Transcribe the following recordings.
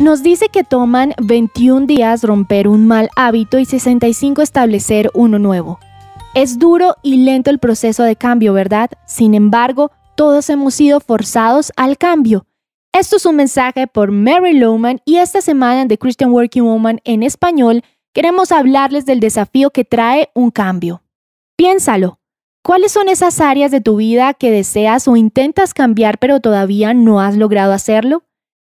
Nos dice que toman 21 días romper un mal hábito y 65 establecer uno nuevo. Es duro y lento el proceso de cambio, ¿verdad? Sin embargo, todos hemos sido forzados al cambio. Esto es un mensaje por Mary Lowman y esta semana en The Christian Working Woman en español queremos hablarles del desafío que trae un cambio. Piénsalo. ¿Cuáles son esas áreas de tu vida que deseas o intentas cambiar pero todavía no has logrado hacerlo?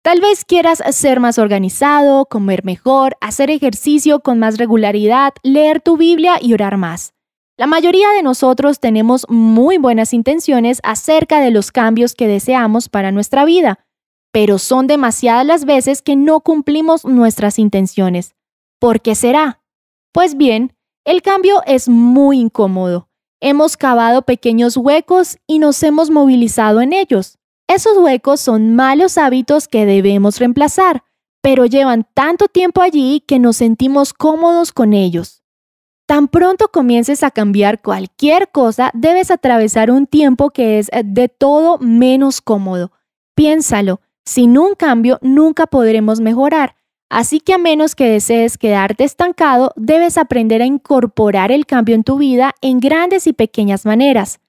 Tal vez quieras ser más organizado, comer mejor, hacer ejercicio con más regularidad, leer tu Biblia y orar más. La mayoría de nosotros tenemos muy buenas intenciones acerca de los cambios que deseamos para nuestra vida, pero son demasiadas las veces que no cumplimos nuestras intenciones. ¿Por qué será? Pues bien, el cambio es muy incómodo. Hemos cavado pequeños huecos y nos hemos movilizado en ellos. Esos huecos son malos hábitos que debemos reemplazar, pero llevan tanto tiempo allí que nos sentimos cómodos con ellos. Tan pronto comiences a cambiar cualquier cosa, debes atravesar un tiempo que es eh, de todo menos cómodo. Piénsalo, sin un cambio nunca podremos mejorar, así que a menos que desees quedarte estancado, debes aprender a incorporar el cambio en tu vida en grandes y pequeñas maneras.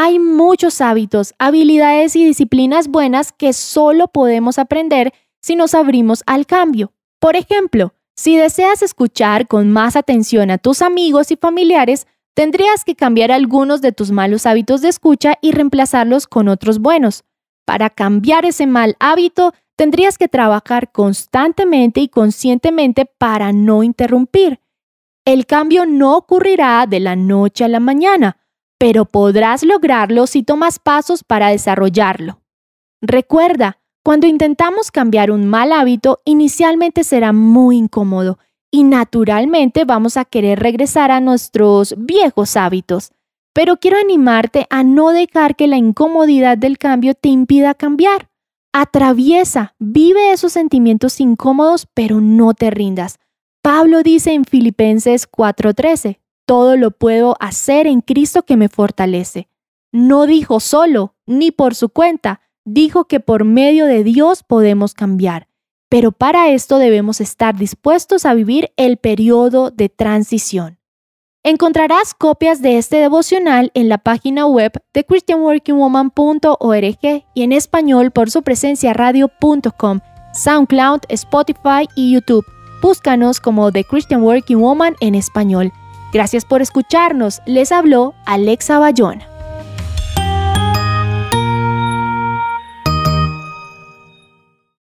Hay muchos hábitos, habilidades y disciplinas buenas que solo podemos aprender si nos abrimos al cambio. Por ejemplo, si deseas escuchar con más atención a tus amigos y familiares, tendrías que cambiar algunos de tus malos hábitos de escucha y reemplazarlos con otros buenos. Para cambiar ese mal hábito, tendrías que trabajar constantemente y conscientemente para no interrumpir. El cambio no ocurrirá de la noche a la mañana, pero podrás lograrlo si tomas pasos para desarrollarlo. Recuerda, cuando intentamos cambiar un mal hábito, inicialmente será muy incómodo y naturalmente vamos a querer regresar a nuestros viejos hábitos. Pero quiero animarte a no dejar que la incomodidad del cambio te impida cambiar. Atraviesa, vive esos sentimientos incómodos, pero no te rindas. Pablo dice en Filipenses 4:13, todo lo puedo hacer en Cristo que me fortalece. No dijo solo, ni por su cuenta, dijo que por medio de Dios podemos cambiar. Pero para esto debemos estar dispuestos a vivir el periodo de transición. Encontrarás copias de este devocional en la página web de christianworkingwoman.org y en español por su presencia radio.com, SoundCloud, Spotify y YouTube. Búscanos como The Christian Working Woman en español. Gracias por escucharnos. Les habló Alexa Bayona.